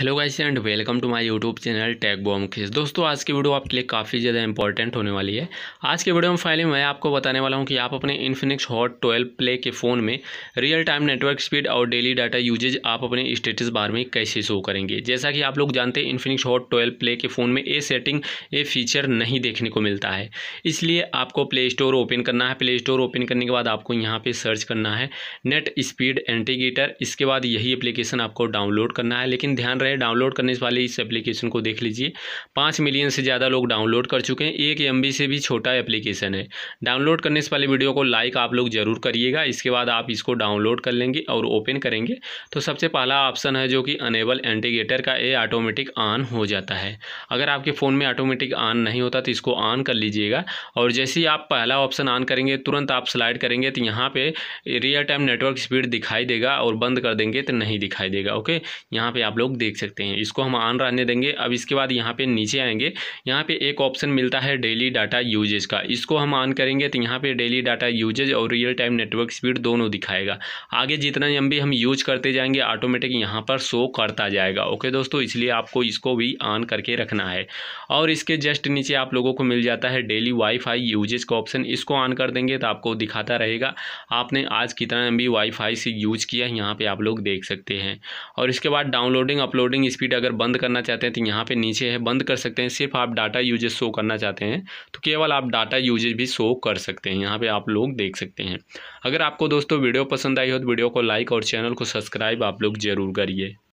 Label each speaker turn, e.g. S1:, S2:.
S1: hello guys and welcome to my YouTube channel टैग बॉम खेस दोस्तों आज की वीडियो आपके लिए काफ़ी ज़्यादा इंपॉर्टेंट होने वाली है आज की वीडियो में फाइनली मैं आपको बताने वाला हूं कि आप अपने इन्फिनिक्स हॉट 12 प्ले के फ़ोन में रियल टाइम नेटवर्क स्पीड और डेली डाटा यूजेज आप अपने स्टेटस बार में कैसे शो करेंगे जैसा कि आप लोग जानते हैं इन्फिनिक्स हॉट ट्वेल्व प्ले के फ़ोन में ये सेटिंग ये फीचर नहीं देखने को मिलता है इसलिए आपको प्ले स्टोर ओपन करना है प्ले स्टोर ओपन करने के बाद आपको यहाँ पर सर्च करना है नेट स्पीड एंटीगेटर इसके बाद यही अप्लीकेशन आपको डाउनलोड करना है लेकिन ध्यान रहे है डाउनलोड करने वाले इस एप्लीकेशन को देख लीजिए पाँच मिलियन से ज़्यादा लोग डाउनलोड कर चुके हैं एक एम से भी छोटा एप्लीकेशन है डाउनलोड करने से वाले वीडियो को लाइक आप लोग ज़रूर करिएगा इसके बाद आप इसको डाउनलोड कर लेंगे और ओपन करेंगे तो सबसे पहला ऑप्शन है जो कि अनेबल एंटीगेटर का ए ऑटोमेटिक ऑन हो जाता है अगर आपके फ़ोन में ऑटोमेटिक ऑन नहीं होता तो इसको ऑन कर लीजिएगा और जैसे ही आप पहला ऑप्शन ऑन करेंगे तुरंत आप स्लाइड करेंगे तो यहाँ पे रियल टाइम नेटवर्क स्पीड दिखाई देगा और बंद कर देंगे तो नहीं दिखाई देगा ओके यहाँ पे आप लोग देख सकते हैं इसको हम ऑन रहने देंगे अब इसके बाद यहाँ पे नीचे आएंगे यहाँ पे एक ऑप्शन मिलता है डेली डाटा यूजेज का इसको हम ऑन करेंगे तो यहाँ पे डेली डाटा यूजेज और रियल टाइम नेटवर्क स्पीड दोनों दिखाएगा आगे जितना एम हम यूज करते जाएंगे ऑटोमेटिक यहाँ पर शो करता जाएगा ओके दोस्तों इसलिए आपको इसको भी ऑन करके रखना है और इसके जस्ट नीचे आप लोगों को मिल जाता है डेली वाईफाई यूजेज का ऑप्शन इसको ऑन कर देंगे तो आपको दिखाता रहेगा आपने आज कितना एम वाईफाई से यूज किया यहाँ पर आप लोग देख सकते हैं और इसके बाद डाउनलोडिंग अपलोड अपलोडिंग स्पीड अगर बंद करना चाहते हैं तो यहाँ पे नीचे है बंद कर सकते हैं सिर्फ आप डाटा यूजेज शो करना चाहते हैं तो केवल आप डाटा यूजेज भी शो कर सकते हैं यहाँ पे आप लोग देख सकते हैं अगर आपको दोस्तों वीडियो पसंद आई हो तो वीडियो को लाइक और चैनल को सब्सक्राइब आप लोग ज़रूर करिए